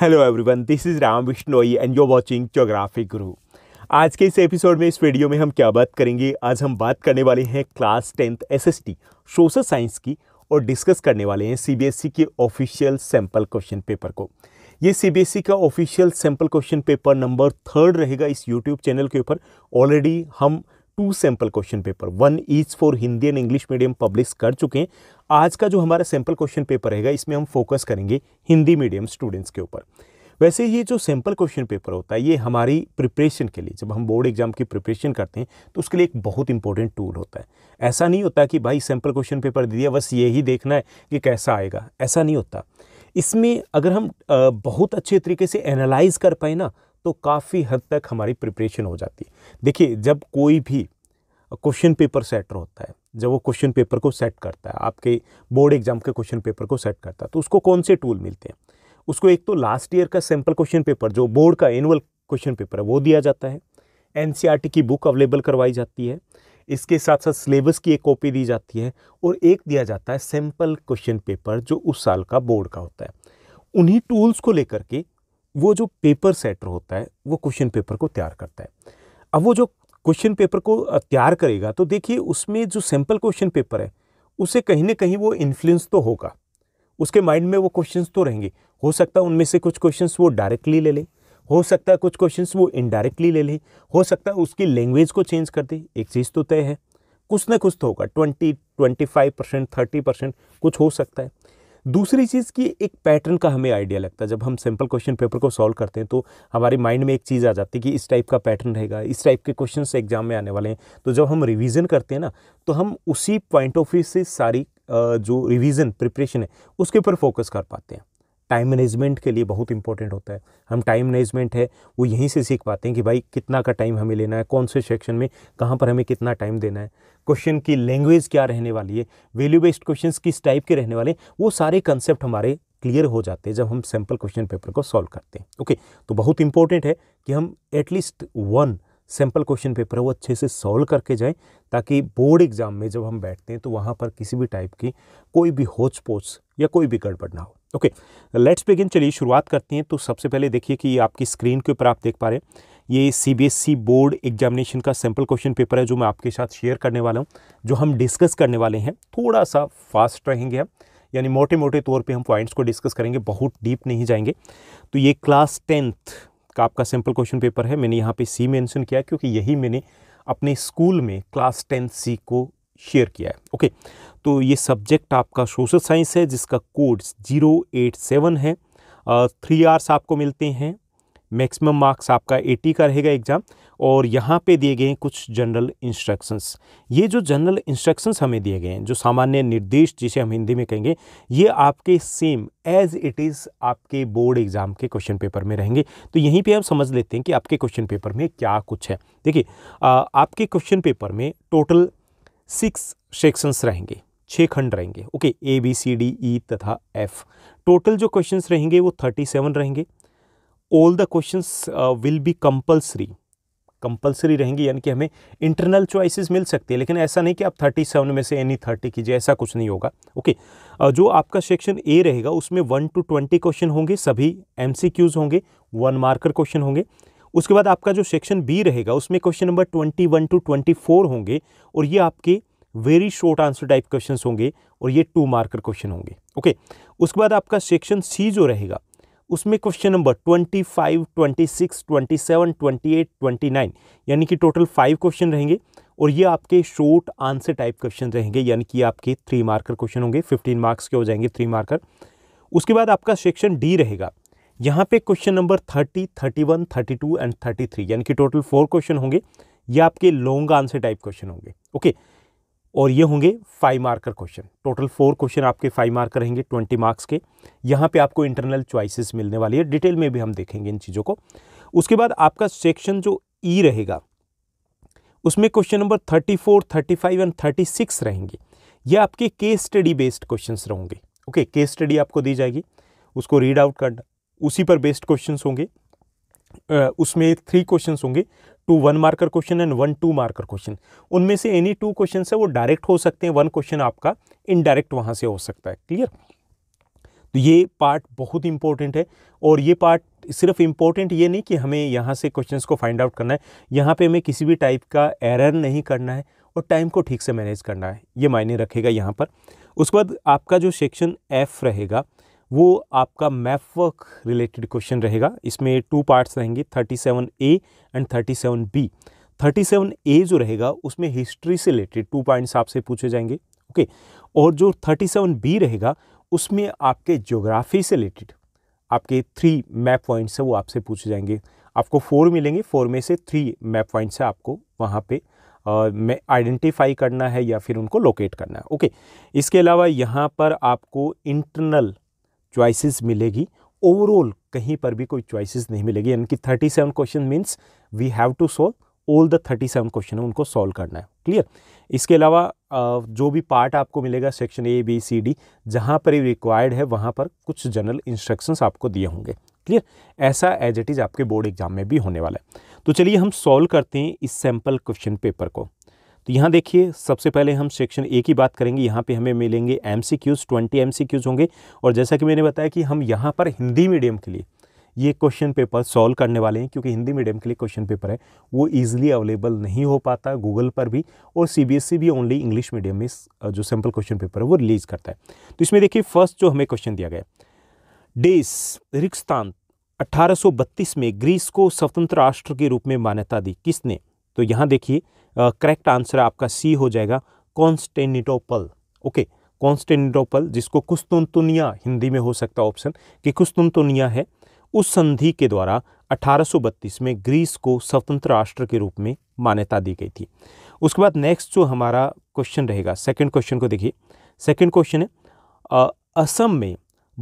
Hello everyone this is Ram Vishnoi and you watching geographic guru आज के इस एपिसोड में इस वीडियो में हम क्या बात करेंगे आज हम बात करने वाले हैं class tenth SST social science की और डिस्कस करने वाले हैं सीबीएसई e के ऑफिशियल सैंपल क्वेश्चन पेपर को ये सीबीएसई e का official sample question paper number third रहेगा इस यूट्यूब चैनल के ऊपर ऑलरेडी हम two sample question paper one is for Hindi and English medium publish कर चुके हैं आज का जो हमारा सैम्पल क्वेश्चन पेपर रहेगा इसमें हम फोकस करेंगे हिंदी मीडियम स्टूडेंट्स के ऊपर वैसे ये जो सैम्पल क्वेश्चन पेपर होता है ये हमारी प्रिपरेशन के लिए जब हम बोर्ड एग्जाम की प्रिपरेशन करते हैं तो उसके लिए एक बहुत इंपॉर्टेंट टूल होता है ऐसा नहीं होता कि भाई सैंपल क्वेश्चन पेपर दे दिया बस ये ही देखना है कि कैसा आएगा ऐसा नहीं होता इसमें अगर हम बहुत अच्छे तरीके से एनालाइज कर पाए ना तो काफ़ी हद तक हमारी प्रिपरेशन हो जाती है देखिए जब कोई भी क्वेश्चन पेपर सेटर होता है जब वो क्वेश्चन पेपर को सेट करता है आपके बोर्ड एग्जाम के क्वेश्चन पेपर को सेट करता है तो उसको कौन से टूल मिलते हैं उसको एक तो लास्ट ईयर का सैम्पल क्वेश्चन पेपर जो बोर्ड का एनुअल क्वेश्चन पेपर है वो दिया जाता है एन e की बुक अवेलेबल करवाई जाती है इसके साथ साथ सिलेबस की एक कॉपी दी जाती है और एक दिया जाता है सैम्पल क्वेश्चन पेपर जो उस साल का बोर्ड का होता है उन्हीं टूल्स को लेकर के वो जो पेपर सेटर होता है वो क्वेश्चन पेपर को तैयार करता है अब वो जो क्वेश्चन पेपर को तैयार करेगा तो देखिए उसमें जो सैम्पल क्वेश्चन पेपर है उसे कहीं ना कहीं वो इन्फ्लुएंस तो होगा उसके माइंड में वो क्वेश्चंस तो रहेंगे हो सकता है उनमें से कुछ क्वेश्चंस वो डायरेक्टली ले ले हो सकता है कुछ क्वेश्चंस वो इनडायरेक्टली ले ले हो सकता है उसकी लैंग्वेज को चेंज कर दे एक चीज़ तो तय है कुछ ना कुछ तो होगा twenty twenty five percent thirty percent कुछ हो सकता है दूसरी चीज़ की एक पैटर्न का हमें आइडिया लगता है जब हम सिंपल क्वेश्चन पेपर को सॉल्व करते हैं तो हमारे माइंड में एक चीज़ आ जाती है कि इस टाइप का पैटर्न रहेगा इस टाइप के क्वेश्चन एग्जाम में आने वाले हैं तो जब हम रिविज़न करते हैं ना तो हम उसी पॉइंट ऑफ व्यू से सारी जो रिविज़न प्रिपरेशन है उसके ऊपर फोकस कर पाते हैं टाइम मैनेजमेंट के लिए बहुत इंपॉर्टेंट होता है हम टाइम मैनेजमेंट है वो यहीं से सीख पाते हैं कि भाई कितना का टाइम हमें लेना है कौन से सेक्शन में कहाँ पर हमें कितना टाइम देना है क्वेश्चन की लैंग्वेज क्या रहने वाली है वैल्यू बेस्ड क्वेश्चन किस टाइप के रहने वाले वो सारे कंसेप्ट हमारे क्लियर हो जाते हैं जब हम सैम्पल क्वेश्चन पेपर को सॉल्व करते हैं ओके तो बहुत इंपॉर्टेंट है कि हम at least one sample question paper वो अच्छे से सॉल्व करके जाएं ताकि बोर्ड एग्जाम में जब हम बैठते हैं तो वहाँ पर किसी भी टाइप की कोई भी होच पोच या कोई भी गड़बड़ ना हो ओके लेट्स बिगिन चलिए शुरुआत करते हैं तो सबसे पहले देखिए कि आपकी स्क्रीन के ऊपर आप देख पा रहे हैं ये सीबीएसई बोर्ड एग्जामिनेशन का सैम्पल क्वेश्चन पेपर है जो मैं आपके साथ शेयर करने वाला हूँ जो हम डिस्कस करने वाले हैं थोड़ा सा फास्ट रहेंगे हम यानी मोटे मोटे तौर पे हम पॉइंट्स को डिस्कस करेंगे बहुत डीप नहीं जाएंगे तो ये क्लास टेंथ का आपका सैम्पल क्वेश्चन पेपर है मैंने यहाँ पे सी मेंशन किया क्योंकि यही मैंने अपने स्कूल में क्लास टेंथ सी को शेयर किया है ओके तो ये सब्जेक्ट आपका सोशल साइंस है जिसका कोर्स जीरो एट सेवन है थ्री आर्स आपको मिलते हैं मैक्सिमम मार्क्स आपका एटी का रहेगा एग्ज़ाम और यहाँ पे दिए गए हैं कुछ जनरल इंस्ट्रक्शंस ये जो जनरल इंस्ट्रक्शंस हमें दिए गए हैं जो सामान्य निर्देश जिसे हम हिंदी में कहेंगे ये आपके सेम एज इट इज़ आपके बोर्ड एग्ज़ाम के क्वेश्चन पेपर में रहेंगे तो यहीं पे हम समझ लेते हैं कि आपके क्वेश्चन पेपर में क्या कुछ है देखिए आपके क्वेश्चन पेपर में टोटल सिक्स सेक्शंस रहेंगे छः खंड रहेंगे okay A B C D E तथा एफ टोटल जो क्वेश्चन रहेंगे वो थर्टी सेवन रहेंगे all the question will be compulsory compulsory रहेंगे यानी कि हमें इंटरनल चॉइसेस मिल सकती है लेकिन ऐसा नहीं कि आप थर्टी सेवन में से एनी थर्टी कीजिए ऐसा कुछ नहीं होगा ओके uh, जो आपका सेक्शन ए रहेगा उसमें वन टू ट्वेंटी क्वेश्चन होंगे सभी एम होंगे वन मार्कर क्वेश्चन होंगे उसके बाद आपका जो सेक्शन बी रहेगा उसमें question number twenty one to twenty four होंगे और ये आपके very short answer type question होंगे और ये टू मार्कर क्वेश्चन होंगे ओके उसके बाद आपका सेक्शन सी जो रहेगा उसमें question number twenty five twenty six twenty seven twenty eight twenty nine यानी कि टोटल फाइव क्वेश्चन रहेंगे और ये आपके शॉर्ट आंसर टाइप क्वेश्चन रहेंगे यानी कि आपके थ्री मार्कर क्वेश्चन होंगे फिफ्टीन मार्क्स के हो जाएंगे थ्री मार्कर उसके बाद आपका सेक्शन डी रहेगा यहाँ पे question number thirty thirty one thirty two and thirty three यानी कि टोटल फोर क्वेश्चन होंगे ये आपके लॉन्ग आंसर टाइप क्वेश्चन होंगे ओके okay? और ये होंगे five marker question total four question आपके फाइव मार्कर रहेंगे ट्वेंटी मार्क्स के यहाँ पे आपको इंटरनल चॉइसेस मिलने वाली है डिटेल में भी हम देखेंगे इन चीज़ों को उसके बाद आपका सेक्शन जो ई e रहेगा उसमें question number thirty four thirty five and thirty six रहेंगे ये आपके केस स्टडी बेस्ड क्वेश्चन रहेंगे ओके केस स्टडी आपको दी जाएगी उसको रीड आउट करना उसी पर बेस्ड क्वेश्चन होंगे उसमें थ्री क्वेश्चन होंगे two one marker question and one two marker question उनमें से एनी टू क्वेश्चन है वो डायरेक्ट हो सकते हैं वन क्वेश्चन आपका इनडायरेक्ट वहाँ से हो सकता है क्लियर तो ये पार्ट बहुत इंपॉर्टेंट है और ये पार्ट सिर्फ इम्पोर्टेंट ये नहीं कि हमें यहाँ से क्वेश्चंस को फाइंड आउट करना है यहाँ पे हमें किसी भी टाइप का एरर नहीं करना है और टाइम को ठीक से मैनेज करना है ये मायने रखेगा यहाँ पर उसके बाद आपका जो सेक्शन एफ रहेगा वो आपका मैफवर्क रिलेटेड क्वेश्चन रहेगा इसमें टू पार्ट्स रहेंगे 37 ए एंड 37 बी 37 ए जो रहेगा उसमें हिस्ट्री से रिलेटेड टू पॉइंट्स आपसे पूछे जाएंगे ओके और जो 37 बी रहेगा उसमें आपके ज्योग्राफी से रिलेटेड आपके थ्री मैप पॉइंट्स हैं वो आपसे पूछे जाएंगे आपको फोर मिलेंगे फोर में से थ्री मैप पॉइंट्स है आपको वहाँ पर मैं आइडेंटिफाई करना है या फिर उनको लोकेट करना है ओके okay? इसके अलावा यहाँ पर आपको इंटरनल चॉइसेस मिलेगी ओवरऑल कहीं पर भी कोई चॉइसेस नहीं मिलेगी यानी कि 37 question means we have to solve all the 37 question है उनको सॉल्व करना है क्लियर इसके अलावा जो भी पार्ट आपको मिलेगा section A B C D जहाँ पर रिक्वायर्ड है वहाँ पर कुछ जनरल इंस्ट्रक्शंस आपको दिए होंगे क्लियर ऐसा एज इट इज़ आपके बोर्ड एग्जाम में भी होने वाला है तो चलिए हम सॉल्व करते हैं इस सैम्पल क्वेश्चन पेपर को तो यहाँ देखिए सबसे पहले हम सेक्शन ए की बात करेंगे यहाँ पे हमें मिलेंगे M C Qs twenty M C Qs होंगे और जैसा कि मैंने बताया कि हम यहाँ पर हिंदी मीडियम के लिए ये क्वेश्चन पेपर सॉल्व करने वाले हैं क्योंकि हिंदी मीडियम के लिए क्वेश्चन पेपर है वो ईजिली अवेलेबल नहीं हो पाता गूगल पर भी और सी e भी ओनली इंग्लिश मीडियम में जो सिंपल क्वेश्चन पेपर है वो रिलीज़ करता है तो इसमें देखिए फर्स्ट जो हमें क्वेश्चन दिया गया डेस सौ 1832 में ग्रीस को स्वतंत्र राष्ट्र के रूप में मान्यता दी किसने तो यहाँ देखिए करेक्ट आंसर आपका सी हो जाएगा कॉन्स्टेनिटोपल ओके कॉन्स्टेनिटोपल जिसको कुस्तुनतुनिया हिंदी में हो सकता ऑप्शन कि कुस्तुनतुनिया है उस संधि के द्वारा 1832 में ग्रीस को स्वतंत्र राष्ट्र के रूप में मान्यता दी गई थी उसके बाद नेक्स्ट जो हमारा क्वेश्चन रहेगा सेकंड क्वेश्चन को देखिए सेकंड क्वेश्चन है आ, असम में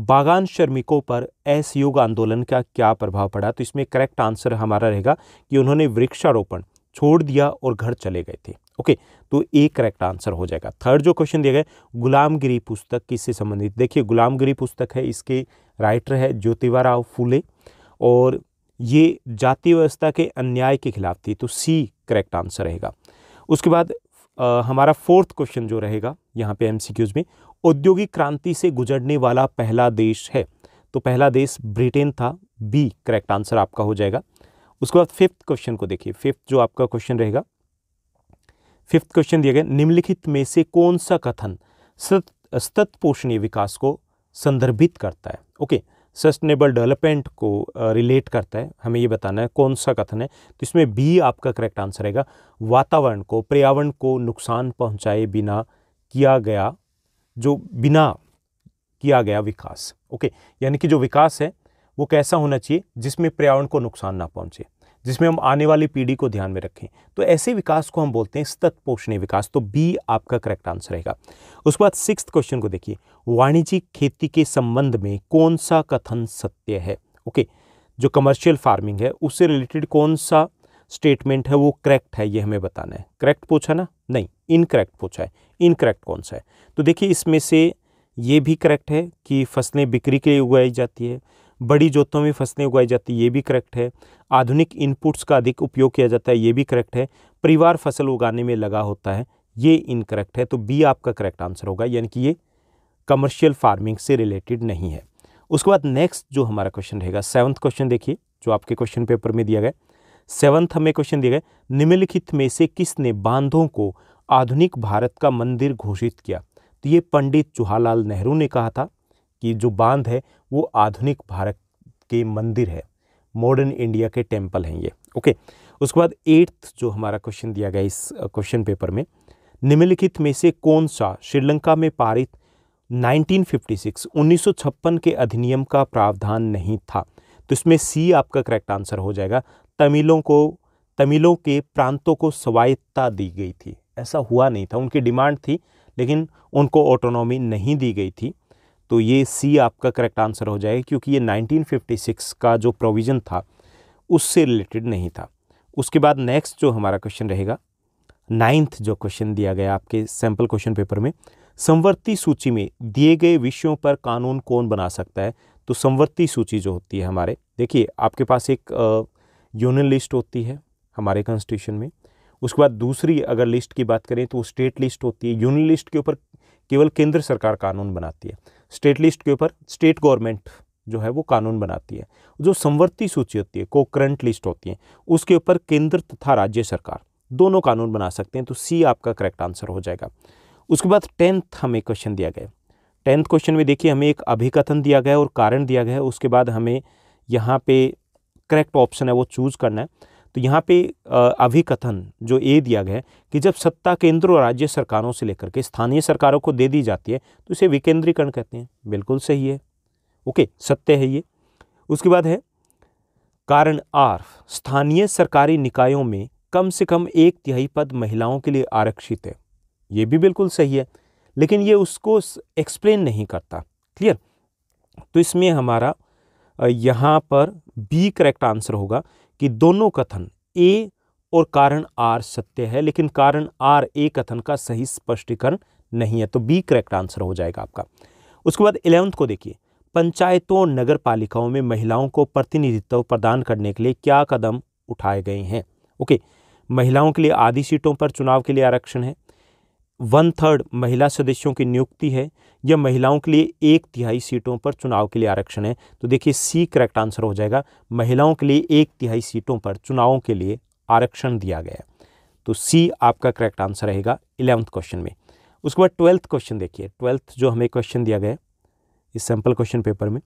बागान श्रमिकों पर असहयोग आंदोलन का क्या प्रभाव पड़ा तो इसमें करेक्ट आंसर हमारा रहेगा कि उन्होंने वृक्षारोपण छोड़ दिया और घर चले गए थे ओके तो ए करेक्ट आंसर हो जाएगा थर्ड जो क्वेश्चन दिया गया गुलामगिरी पुस्तक किससे संबंधित देखिए गुलामगिरी पुस्तक है इसके राइटर है ज्योतिबा राव फूले और ये जाति व्यवस्था के अन्याय के खिलाफ थी तो सी करेक्ट आंसर रहेगा उसके बाद आ, हमारा फोर्थ क्वेश्चन जो रहेगा यहाँ पे एमसीक्यूज में औद्योगिक क्रांति से गुजरने वाला पहला देश है तो पहला देश ब्रिटेन था बी करेक्ट आंसर आपका हो जाएगा उसके बाद फिफ्थ क्वेश्चन को देखिए फिफ्थ जो आपका क्वेश्चन रहेगा फिफ्थ क्वेश्चन दिया गया निम्नलिखित में से कौन सा कथन स्तत्पोषणीय विकास को संदर्भित करता है ओके सस्टेनेबल डेवलपमेंट को रिलेट करता है हमें ये बताना है कौन सा कथन है तो इसमें बी आपका करेक्ट आंसर रहेगा वातावरण को पर्यावरण को नुकसान पहुंचाए बिना किया गया जो बिना किया गया विकास ओके यानी कि जो विकास है वो कैसा होना चाहिए जिसमें पर्यावरण को नुकसान ना पहुंचे जिसमें हम आने वाली पीढ़ी को ध्यान में रखें तो ऐसे विकास को हम बोलते हैं सतत पोषणीय विकास तो बी आपका करेक्ट आंसर रहेगा उसके बाद सिक्स क्वेश्चन को देखिए वाणिज्यिक खेती के संबंध में कौन सा कथन सत्य है ओके जो कमर्शियल फार्मिंग है उससे रिलेटेड कौन सा स्टेटमेंट है वो करेक्ट है ये हमें बताना है करेक्ट पूछा ना नहीं इनकरेक्ट पूछा है इनकरेक्ट कौन सा है तो देखिए इसमें से ये भी करेक्ट है कि फसलें बिक्री के लिए उगाई जाती है बड़ी जोतों में फसलें उगाई जाती है ये भी करेक्ट है आधुनिक इनपुट्स का अधिक उपयोग किया जाता है ये भी करेक्ट है परिवार फसल उगाने में लगा होता है ये इनकरेक्ट है तो बी आपका करेक्ट आंसर होगा यानी कि ये कमर्शियल फार्मिंग से रिलेटेड नहीं है उसके बाद नेक्स्ट जो हमारा क्वेश्चन रहेगा सेवन्थ क्वेश्चन देखिए जो आपके क्वेश्चन पेपर में दिया गया सेवन्थ हमें क्वेश्चन दिया गया निम्नलिखित में से किसने बांधों को आधुनिक भारत का मंदिर घोषित किया तो ये पंडित जवाहरलाल नेहरू ने कहा था कि जो बांध है वो आधुनिक भारत के मंदिर है मॉडर्न इंडिया के टेम्पल हैं ये ओके उसके बाद एट्थ जो हमारा क्वेश्चन दिया गया इस क्वेश्चन पेपर में निम्नलिखित में से कौन सा श्रीलंका में पारित 1956 1956 के अधिनियम का प्रावधान नहीं था तो इसमें सी आपका करेक्ट आंसर हो जाएगा तमिलों को तमिलों के प्रांतों को स्वायत्ता दी गई थी ऐसा हुआ नहीं था उनकी डिमांड थी लेकिन उनको ऑटोनॉमी नहीं दी गई थी तो ये सी आपका करेक्ट आंसर हो जाएगा क्योंकि ये 1956 का जो प्रोविज़न था उससे रिलेटेड नहीं था उसके बाद नेक्स्ट जो हमारा क्वेश्चन रहेगा नाइन्थ जो क्वेश्चन दिया गया आपके सैम्पल क्वेश्चन पेपर में संवर्ती सूची में दिए गए विषयों पर कानून कौन बना सकता है तो संवर्ती सूची जो होती है हमारे देखिए आपके पास एक यूनियन लिस्ट होती है हमारे कॉन्स्टिट्यूशन में उसके बाद दूसरी अगर लिस्ट की बात करें तो स्टेट लिस्ट होती है यूनियन लिस्ट के ऊपर केवल केंद्र सरकार कानून बनाती है स्टेट लिस्ट के ऊपर स्टेट गवर्नमेंट जो है वो कानून बनाती है जो संवर्ती सूची होती है को करंट लिस्ट होती है उसके ऊपर केंद्र तथा राज्य सरकार दोनों कानून बना सकते हैं तो सी आपका करेक्ट आंसर हो जाएगा उसके बाद टेंथ हमें क्वेश्चन दिया गया टेंथ क्वेश्चन में देखिए हमें एक अभिकथन दिया गया और कारण दिया गया उसके बाद हमें यहाँ पे करेक्ट ऑप्शन है वो चूज़ करना है तो यहाँ पे अभिकथन जो ए दिया गया है कि जब सत्ता केंद्र और राज्य सरकारों से लेकर के स्थानीय सरकारों को दे दी जाती है तो इसे विकेंद्रीकरण कहते हैं बिल्कुल सही है ओके सत्य है ये उसके बाद है कारण आर स्थानीय सरकारी निकायों में कम से कम एक तिहाई पद महिलाओं के लिए आरक्षित है ये भी बिल्कुल सही है लेकिन ये उसको एक्सप्लेन नहीं करता क्लियर तो इसमें हमारा यहाँ पर बी करेक्ट आंसर होगा कि दोनों कथन ए और कारण आर सत्य है लेकिन कारण आर ए कथन का सही स्पष्टीकरण नहीं है तो बी करेक्ट आंसर हो जाएगा आपका उसके बाद इलेवंथ को देखिए पंचायतों और नगर पालिकाओं में महिलाओं को प्रतिनिधित्व प्रदान करने के लिए क्या कदम उठाए गए हैं ओके महिलाओं के लिए आधी सीटों पर चुनाव के लिए आरक्षण है वन थर्ड महिला सदस्यों की नियुक्ति है यह महिलाओं के लिए एक तिहाई सीटों पर चुनाव के लिए आरक्षण है तो देखिए सी करेक्ट आंसर हो जाएगा महिलाओं के लिए एक तिहाई सीटों पर चुनावों के लिए आरक्षण दिया गया तो सी आपका करेक्ट आंसर रहेगा इलेवंथ क्वेश्चन में उसके बाद ट्वेल्थ क्वेश्चन देखिए ट्वेल्थ जो हमें क्वेश्चन दिया गया इस सैंपल क्वेश्चन पेपर में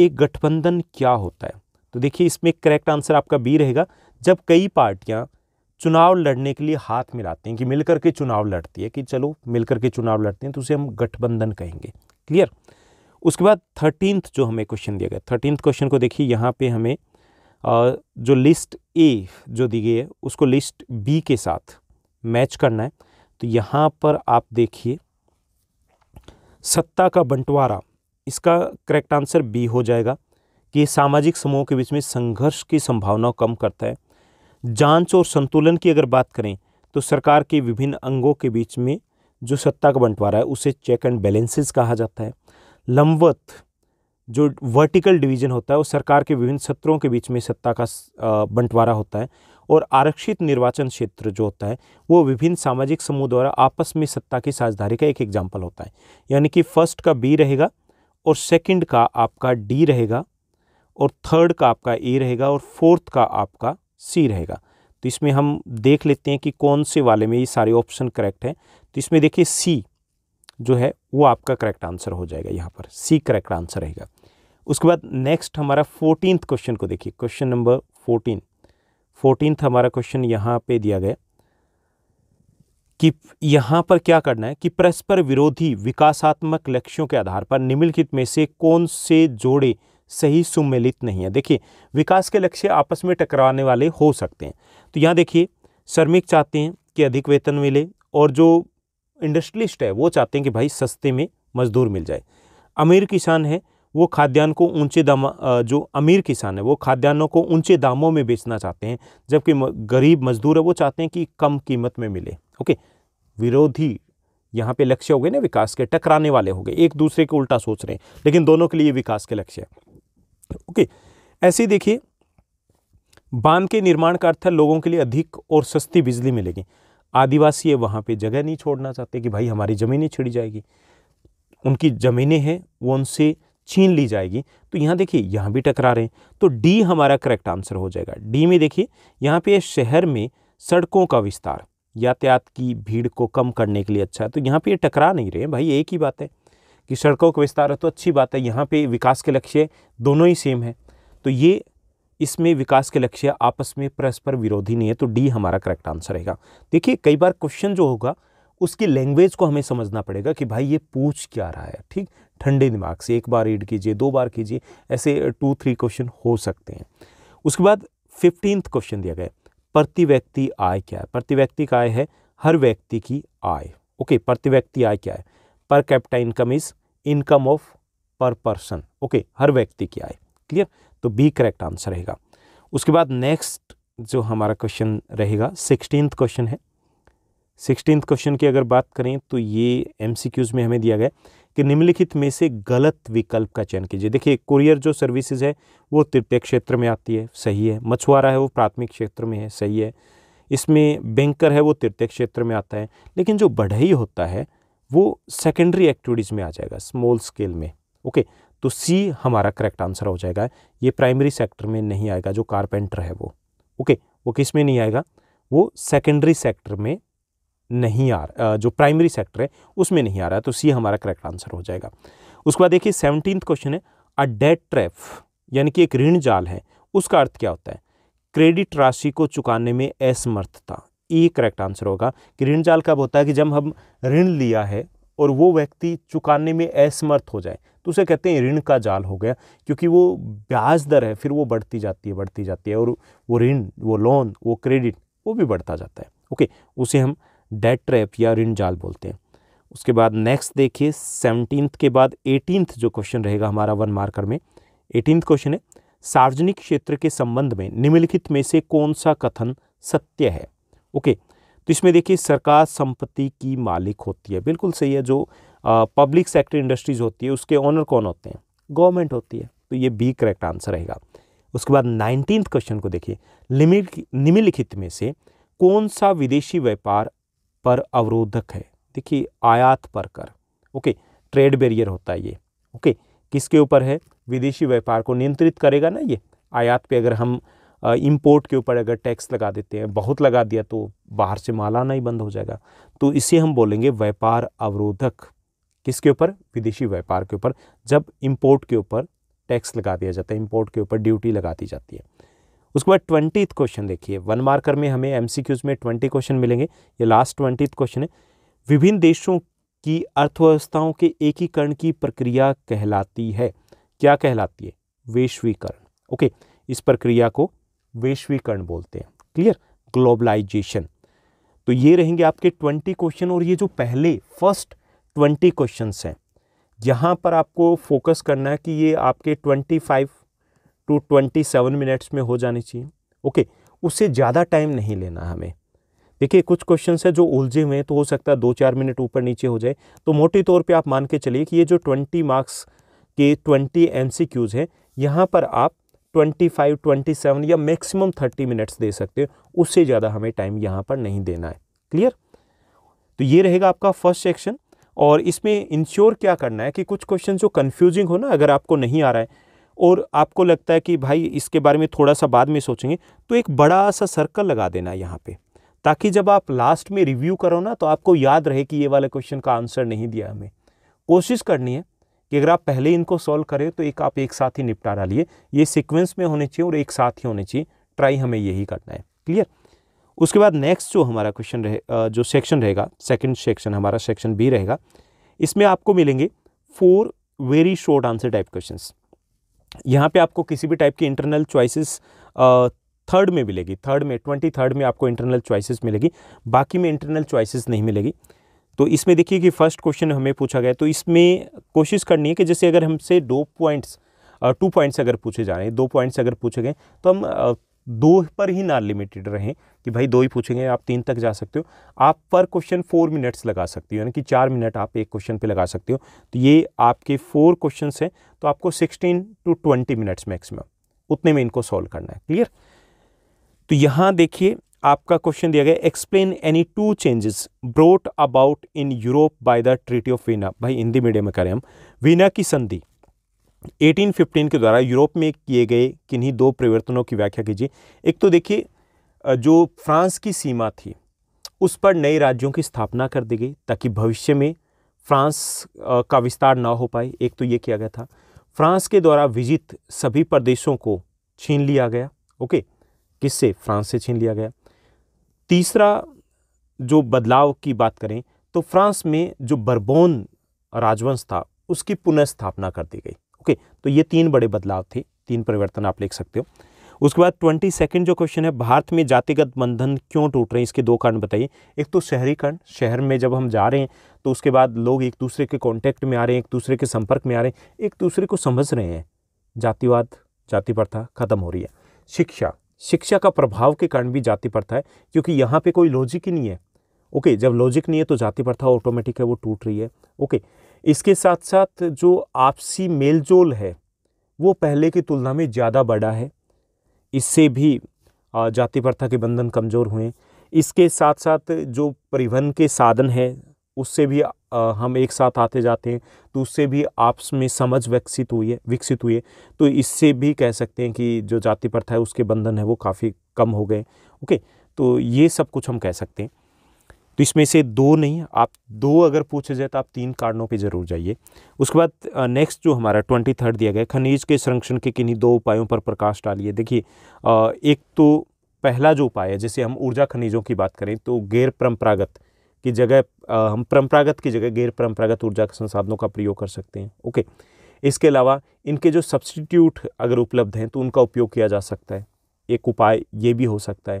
एक गठबंधन क्या होता है तो देखिए इसमें करेक्ट आंसर आपका बी रहेगा जब कई पार्टियाँ चुनाव लड़ने के लिए हाथ मिलाते हैं कि मिलकर के चुनाव लड़ती है कि चलो मिलकर के चुनाव लड़ते हैं तो उसे हम गठबंधन कहेंगे क्लियर उसके बाद थर्टीनथ जो हमें क्वेश्चन दिया गया थर्टीनथ क्वेश्चन को देखिए यहाँ पे हमें जो लिस्ट ए जो दी गई है उसको लिस्ट बी के साथ मैच करना है तो यहाँ पर आप देखिए सत्ता का बंटवारा इसका करेक्ट आंसर बी हो जाएगा कि सामाजिक समूहों के बीच में संघर्ष की संभावना कम करता है जांच और संतुलन की अगर बात करें तो सरकार के विभिन्न अंगों के बीच में जो सत्ता का बंटवारा है उसे चेक एंड बैलेंसेस कहा जाता है लंबवत जो वर्टिकल डिवीजन होता है वो सरकार के विभिन्न सत्रों के बीच में सत्ता का बंटवारा होता है और आरक्षित निर्वाचन क्षेत्र जो होता है वो विभिन्न सामाजिक समूह द्वारा आपस में सत्ता की साझेदारी का एक एग्जाम्पल होता है यानी कि फर्स्ट का बी रहेगा और सेकंड का आपका डी रहेगा और थर्ड का आपका ए रहेगा और फोर्थ का आपका सी रहेगा तो इसमें हम देख लेते हैं कि कौन से वाले में ये सारे ऑप्शन करेक्ट हैं तो इसमें देखिए सी जो है वो आपका करेक्ट आंसर हो जाएगा यहाँ पर सी करेक्ट आंसर रहेगा उसके बाद नेक्स्ट हमारा फोर्टीन क्वेश्चन को देखिए क्वेश्चन नंबर फोर्टीन फोर्टीनथ हमारा क्वेश्चन यहाँ पे दिया गया कि यहाँ पर क्या करना है कि परस्पर विरोधी विकासात्मक लक्ष्यों के आधार पर निम्नलिखित में से कौन से जोड़े सही सुमेलित नहीं है देखिए विकास के लक्ष्य आपस में टकराने वाले हो सकते हैं तो यहाँ देखिए श्रमिक चाहते हैं कि अधिक वेतन मिले और जो इंडस्ट्रियलिस्ट है वो चाहते हैं कि भाई सस्ते में मजदूर मिल जाए अमीर किसान है वो खाद्यान्न को ऊंचे दाम जो अमीर किसान है वो खाद्यान्नों को ऊंचे दामों में बेचना चाहते हैं जबकि गरीब मजदूर है वो चाहते हैं कि कम कीमत में मिले ओके विरोधी यहाँ पे लक्ष्य हो गए ना विकास के टकराने वाले हो गए एक दूसरे के उल्टा सोच रहे हैं लेकिन दोनों के लिए विकास के लक्ष्य है ओके ऐसे देखिए बांध के निर्माण का अर्थ है लोगों के लिए अधिक और सस्ती बिजली मिलेगी आदिवासी है वहाँ पे जगह नहीं छोड़ना चाहते कि भाई हमारी ज़मीनें छिड़ी जाएगी उनकी ज़मीनें हैं वो उनसे छीन ली जाएगी तो यहाँ देखिए यहाँ भी टकरा रहे हैं तो डी हमारा करेक्ट आंसर हो जाएगा डी में देखिए यहाँ पे शहर में सड़कों का विस्तार यातायात की भीड़ को कम करने के लिए अच्छा है तो यहाँ पे ये टकरा नहीं रहे हैं भाई एक ही बात है कि सड़कों का विस्तार है तो अच्छी बात है यहाँ पे विकास के लक्ष्य दोनों ही सेम है तो ये इसमें विकास के लक्ष्य आपस में परस्पर विरोधी नहीं है तो डी हमारा करेक्ट आंसर रहेगा देखिए कई बार क्वेश्चन जो होगा उसकी लैंग्वेज को हमें समझना पड़ेगा कि भाई ये पूछ क्या रहा है ठीक ठंडे दिमाग से एक बार रीड कीजिए दो बार कीजिए ऐसे टू थ्री क्वेश्चन हो सकते हैं उसके बाद फिफ्टींथ क्वेश्चन दिया गया प्रति व्यक्ति आय क्या है प्रति व्यक्ति का आय है हर व्यक्ति की आय ओके प्रति व्यक्ति आय क्या है per capita income is income of per person okay हर व्यक्ति की आय क्लियर तो बी करेक्ट आंसर रहेगा उसके बाद नेक्स्ट जो हमारा क्वेश्चन रहेगा सिक्सटीन क्वेश्चन है सिक्सटीन क्वेश्चन की अगर बात करें तो ये एम में हमें दिया गया कि निम्नलिखित में से गलत विकल्प का चयन कीजिए देखिए कुरियर जो सर्विसेज है वो तृतीय क्षेत्र में आती है सही है मछुआरा है वो प्राथमिक क्षेत्र में है सही है इसमें बैंकर है वो तृतीय क्षेत्र में आता है लेकिन जो बढ़ई होता है वो सेकेंडरी एक्टिविटीज़ में आ जाएगा स्मॉल स्केल में ओके तो सी हमारा करेक्ट आंसर हो जाएगा ये प्राइमरी सेक्टर में नहीं आएगा जो कारपेंटर है वो ओके वो किस में नहीं आएगा वो सेकेंडरी सेक्टर में नहीं आ रहा जो प्राइमरी सेक्टर है उसमें नहीं आ रहा तो सी हमारा करेक्ट आंसर हो जाएगा उसके बाद देखिए सेवनटीन क्वेश्चन है अ डेट ट्रैफ यानी कि एक ऋण जाल है उसका अर्थ क्या होता है क्रेडिट राशि को चुकाने में असमर्थता ए करेक्ट आंसर होगा कि ऋण जाल कब होता है कि जब हम ऋण लिया है और वो व्यक्ति चुकाने में असमर्थ हो जाए तो उसे कहते हैं ऋण का जाल हो गया क्योंकि वो ब्याज दर है फिर वो बढ़ती जाती है बढ़ती जाती है और वो ऋण वो लोन वो क्रेडिट वो भी बढ़ता जाता है ओके उसे हम डेट ट्रैप या ऋण जाल बोलते हैं उसके बाद नेक्स्ट देखिए सेवनटीन्थ के बाद एटीनथ जो क्वेश्चन रहेगा हमारा वन मार्कर में एटीनथ क्वेश्चन है सार्वजनिक क्षेत्र के संबंध में निम्नलिखित में से कौन सा कथन सत्य है ओके तो इसमें देखिए सरकार संपत्ति की मालिक होती है बिल्कुल सही है जो पब्लिक सेक्टर इंडस्ट्रीज होती है उसके ऑनर कौन होते हैं गवर्नमेंट होती है तो ये बी करेक्ट आंसर रहेगा उसके बाद नाइनटीन क्वेश्चन को देखिए निम्नलिखित में से कौन सा विदेशी व्यापार पर अवरोधक है देखिए आयात पर कर ओके ट्रेड बैरियर होता है ये ओके किसके ऊपर है विदेशी व्यापार को नियंत्रित करेगा ना ये आयात पे अगर हम इंपोर्ट के ऊपर अगर टैक्स लगा देते हैं बहुत लगा दिया तो बाहर से माल आना ही बंद हो जाएगा तो इसे हम बोलेंगे व्यापार अवरोधक किसके ऊपर विदेशी व्यापार के ऊपर जब इम्पोर्ट के ऊपर टैक्स लगा दिया जाता है इम्पोर्ट के ऊपर ड्यूटी लगा दी जाती है उसके बाद ट्वेंटी क्वेश्चन देखिए वन मार्कर में हमें एम में ट्वेंटी क्वेश्चन मिलेंगे ये लास्ट ट्वेंटी क्वेश्चन है विभिन्न देशों की अर्थव्यवस्थाओं के एकीकरण की प्रक्रिया कहलाती है क्या कहलाती है वैश्वीकरण ओके इस प्रक्रिया को वैश्वीकरण बोलते हैं क्लियर ग्लोबलाइजेशन तो ये रहेंगे आपके ट्वेंटी क्वेश्चन और ये जो पहले फर्स्ट ट्वेंटी क्वेश्चन हैं यहाँ पर आपको फोकस करना है कि ये आपके twenty five to twenty seven minutes में हो जाने चाहिए ओके उससे ज़्यादा टाइम नहीं लेना हमें देखिए कुछ क्वेश्चन हैं जो उलझे हुए हैं तो हो सकता है दो चार मिनट ऊपर नीचे हो जाए तो मोटे तौर पर आप मान के चलिए कि ये जो ट्वेंटी मार्क्स के ट्वेंटी एम हैं यहाँ पर आप ट्वेंटी फाइव ट्वेंटी सेवन या मैक्सिमम थर्टी मिनट्स दे सकते हो उससे ज़्यादा हमें टाइम यहाँ पर नहीं देना है क्लियर तो ये रहेगा आपका फर्स्ट सेक्शन और इसमें इंश्योर क्या करना है कि कुछ क्वेश्चन जो कन्फ्यूजिंग हो ना अगर आपको नहीं आ रहा है और आपको लगता है कि भाई इसके बारे में थोड़ा सा बाद में सोचेंगे तो एक बड़ा सा सर्कल लगा देना है यहाँ पर ताकि जब आप लास्ट में रिव्यू करो ना तो आपको याद रहे कि ये वाला क्वेश्चन का आंसर नहीं दिया हमें कोशिश करनी है कि अगर आप पहले इनको सॉल्व करें तो एक आप एक साथ ही निपटारा लिए ये सिक्वेंस में होने चाहिए और एक साथ ही होने चाहिए ट्राई हमें यही करना है क्लियर उसके बाद नेक्स्ट जो हमारा क्वेश्चन रहे जो सेक्शन रहेगा सेकंड सेक्शन हमारा सेक्शन बी रहेगा इसमें आपको मिलेंगे four very short answer type questions यहाँ पे आपको किसी भी टाइप की इंटरनल चॉइसेस थर्ड में मिलेगी थर्ड में ट्वेंटी थर्ड में आपको इंटरनल चॉइसेस मिलेगी बाकी में इंटरनल चॉइसेस नहीं मिलेगी तो इसमें देखिए कि फर्स्ट क्वेश्चन हमें पूछा गया तो इसमें कोशिश करनी है कि जैसे अगर हमसे दो पॉइंट्स टू पॉइंट्स अगर पूछे जा रहे हैं दो पॉइंट्स अगर पूछे गए तो हम दो पर ही ना लिमिटेड रहें कि भाई दो ही पूछेंगे आप तीन तक जा सकते हो आप पर क्वेश्चन फोर मिनट्स लगा सकते हो यानी कि चार मिनट आप एक क्वेश्चन पे लगा सकते हो तो ये आपके फोर क्वेश्चन हैं तो आपको sixteen to twenty minutes maximum उतने में इनको सॉल्व करना है क्लियर तो यहाँ देखिए आपका क्वेश्चन दिया गया explain any two changes brought about in Europe by the treaty of Vienna भाई हिंदी मीडियम में करें हम वीना की संधि 1815 के द्वारा यूरोप में किए गए किन्हीं दो परिवर्तनों की व्याख्या कीजिए एक तो देखिए जो फ्रांस की सीमा थी उस पर नए राज्यों की स्थापना कर दी गई ताकि भविष्य में फ्रांस का विस्तार ना हो पाए एक तो ये किया गया था फ्रांस के द्वारा विजित सभी प्रदेशों को छीन लिया गया ओके किससे फ्रांस से छीन लिया गया तीसरा जो बदलाव की बात करें तो फ्रांस में जो बर्बोन राजवंश था उसकी पुनर्स्थापना कर दी गई ओके तो ये तीन बड़े बदलाव थे तीन परिवर्तन आप लिख सकते हो उसके बाद ट्वेंटी सेकेंड जो क्वेश्चन है भारत में जातिगत बंधन क्यों टूट रहे हैं इसके दो कारण बताइए एक तो शहरीकरण शहर में जब हम जा रहे हैं तो उसके बाद लोग एक दूसरे के कांटेक्ट में आ रहे हैं एक दूसरे के संपर्क में आ रहे हैं एक दूसरे को समझ रहे हैं जातिवाद जाति प्रथा खत्म हो रही है शिक्षा शिक्षा का प्रभाव के कारण भी जाति प्रथा है क्योंकि यहाँ पे कोई लॉजिक ही नहीं है ओके जब लॉजिक नहीं है तो जाति प्रथा ऑटोमेटिक है वो टूट रही है ओके इसके साथ साथ जो आपसी मेलजोल है वो पहले की तुलना में ज़्यादा बड़ा है इससे भी जाति प्रथा के बंधन कमज़ोर हुए इसके साथ साथ जो परिवहन के साधन हैं उससे भी हम एक साथ आते जाते हैं तो उससे भी आपस में समझ विकसित हुई है विकसित हुई है तो इससे भी कह सकते हैं कि जो जाति प्रथा है उसके बंधन है वो काफ़ी कम हो गए ओके तो ये सब कुछ हम कह सकते हैं तो इसमें से दो नहीं आप दो अगर पूछे जाए तो आप तीन कारणों पे जरूर जाइए उसके बाद नेक्स्ट जो हमारा ट्वेंटी थर्ड दिया गया खनिज के संरक्षण के किन्हीं दो उपायों पर प्रकाश डालिए देखिए एक तो पहला जो उपाय है जैसे हम ऊर्जा खनिजों की बात करें तो गैर परंपरागत की जगह हम परंपरागत की जगह गैर परंपरागत ऊर्जा संसाधनों का प्रयोग कर सकते हैं ओके इसके अलावा इनके जो सब्सटीट्यूट अगर उपलब्ध हैं तो उनका उपयोग किया जा सकता है एक उपाय ये भी हो सकता है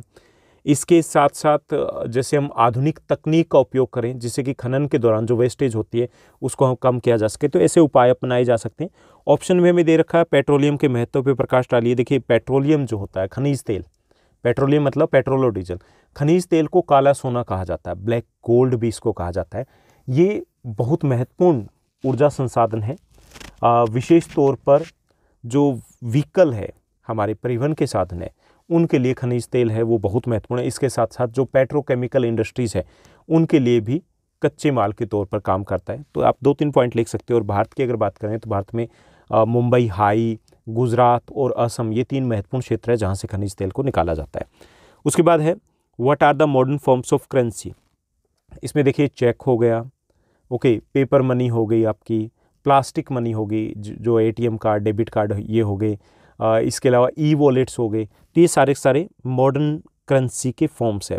इसके साथ साथ जैसे हम आधुनिक तकनीक का उपयोग करें जिससे कि खनन के दौरान जो वेस्टेज होती है उसको हम कम किया जा सके तो ऐसे उपाय अपनाए जा सकते हैं ऑप्शन में हमें दे रखा है पेट्रोलियम के महत्व पर प्रकाश डालिए देखिए पेट्रोलियम जो होता है खनिज तेल पेट्रोलियम मतलब पेट्रोल और डीजल खनिज तेल को काला सोना कहा जाता है ब्लैक गोल्ड भी इसको कहा जाता है ये बहुत महत्वपूर्ण ऊर्जा संसाधन है विशेष तौर पर जो व्हीकल है हमारे परिवहन के साधन है उनके लिए खनिज तेल है वो बहुत महत्वपूर्ण है इसके साथ साथ जो पेट्रोकेमिकल इंडस्ट्रीज़ है उनके लिए भी कच्चे माल के तौर पर काम करता है तो आप दो तीन पॉइंट लिख सकते हो और भारत की अगर बात करें तो भारत में मुंबई हाई गुजरात और असम ये तीन महत्वपूर्ण क्षेत्र है जहाँ से खनिज तेल को निकाला जाता है उसके बाद है what are the modern forms of currency इसमें देखिए चेक हो गया ओके पेपर मनी हो गई आपकी प्लास्टिक मनी हो गई जो एटीएम कार्ड डेबिट कार्ड ये हो गए इसके अलावा ई वॉलेट्स हो गए तो ये सारे सारे मॉडर्न करेंसी के फॉर्म्स है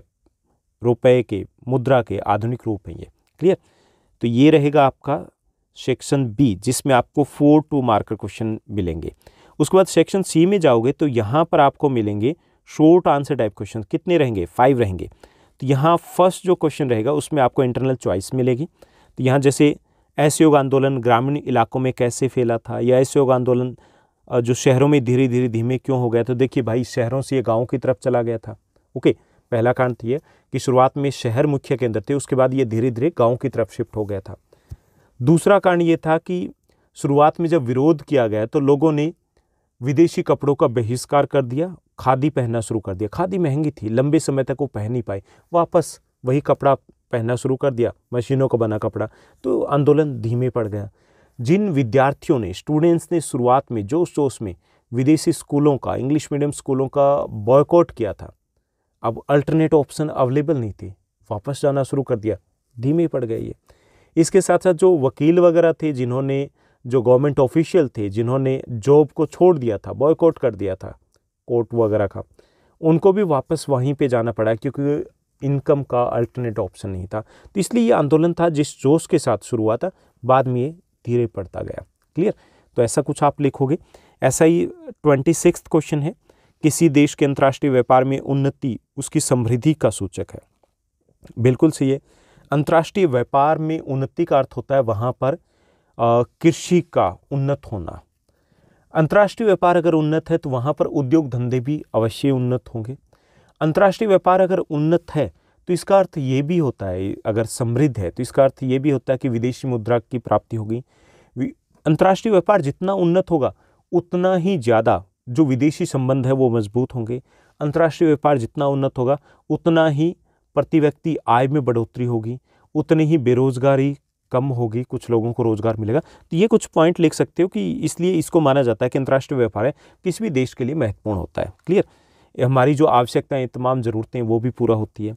रुपए के मुद्रा के आधुनिक रूप हैं ये क्लियर तो ये रहेगा आपका सेक्शन बी जिसमें आपको फोर टू मार्कर क्वेश्चन मिलेंगे उसके बाद सेक्शन सी में जाओगे तो यहाँ पर आपको मिलेंगे शॉर्ट आंसर टाइप क्वेश्चन कितने रहेंगे फाइव रहेंगे तो यहाँ फर्स्ट जो क्वेश्चन रहेगा उसमें आपको इंटरनल चॉइस मिलेगी तो यहाँ जैसे असहयोग आंदोलन ग्रामीण इलाकों में कैसे फैला था या असहयोग आंदोलन जो शहरों में धीरे धीरे धीमे क्यों हो गया तो देखिए भाई शहरों से ये गाँव की तरफ चला गया था ओके पहला कारण तो ये कि शुरुआत में शहर मुख्य केंद्र थे उसके बाद ये धीरे धीरे गाँव की तरफ शिफ्ट हो गया था दूसरा कारण ये था कि शुरुआत में जब विरोध किया गया तो लोगों ने विदेशी कपड़ों का बहिष्कार कर दिया खादी पहनना शुरू कर दिया खादी महंगी थी लंबे समय तक वो पहन नहीं पाई वापस वही कपड़ा पहनना शुरू कर दिया मशीनों का बना कपड़ा तो आंदोलन धीमे पड़ गया जिन विद्यार्थियों ने स्टूडेंट्स ने शुरुआत में जोश जोश में विदेशी स्कूलों का इंग्लिश मीडियम स्कूलों का बॉयकॉट किया था अब अल्टरनेट ऑप्शन अवेलेबल नहीं थे वापस जाना शुरू कर दिया धीमे पड़ गए ये इसके साथ साथ जो वकील वगैरह थे जिन्होंने जो गवर्नमेंट ऑफिशियल थे जिन्होंने जॉब को छोड़ दिया था बॉयकॉट कर दिया था कोर्ट वगैरह का उनको भी वापस वहीं पे जाना पड़ा क्योंकि इनकम का अल्टरनेट ऑप्शन नहीं था तो इसलिए ये आंदोलन था जिस जोश के साथ शुरू हुआ था बाद में ये धीरे पड़ता गया क्लियर तो ऐसा कुछ आप लिखोगे ऐसा ही ट्वेंटी सिक्स क्वेश्चन है किसी देश के अंतर्राष्ट्रीय व्यापार में उन्नति उसकी समृद्धि का सूचक है बिल्कुल सही है अंतर्राष्ट्रीय व्यापार में उन्नति का अर्थ होता है वहाँ पर कृषि का उन्नत होना अंतर्राष्ट्रीय व्यापार अगर उन्नत है तो वहाँ पर उद्योग धंधे भी अवश्य उन्नत होंगे अंतर्राष्ट्रीय व्यापार अगर उन्नत है तो इसका अर्थ ये भी होता है अगर समृद्ध है तो इसका अर्थ ये भी होता है कि विदेशी मुद्रा की प्राप्ति होगी अंतर्राष्ट्रीय व्यापार जितना उन्नत होगा उतना ही ज़्यादा जो विदेशी संबंध है वो मजबूत होंगे अंतर्राष्ट्रीय व्यापार जितना उन्नत होगा उतना ही प्रति व्यक्ति आय में बढ़ोतरी होगी उतनी ही बेरोज़गारी कम होगी कुछ लोगों को रोज़गार मिलेगा तो ये कुछ पॉइंट लिख सकते हो कि इसलिए इसको माना जाता है कि अंतर्राष्ट्रीय व्यापार है किसी भी देश के लिए महत्वपूर्ण होता है क्लियर हमारी जो आवश्यकताएँ तमाम ज़रूरतें वो भी पूरा होती है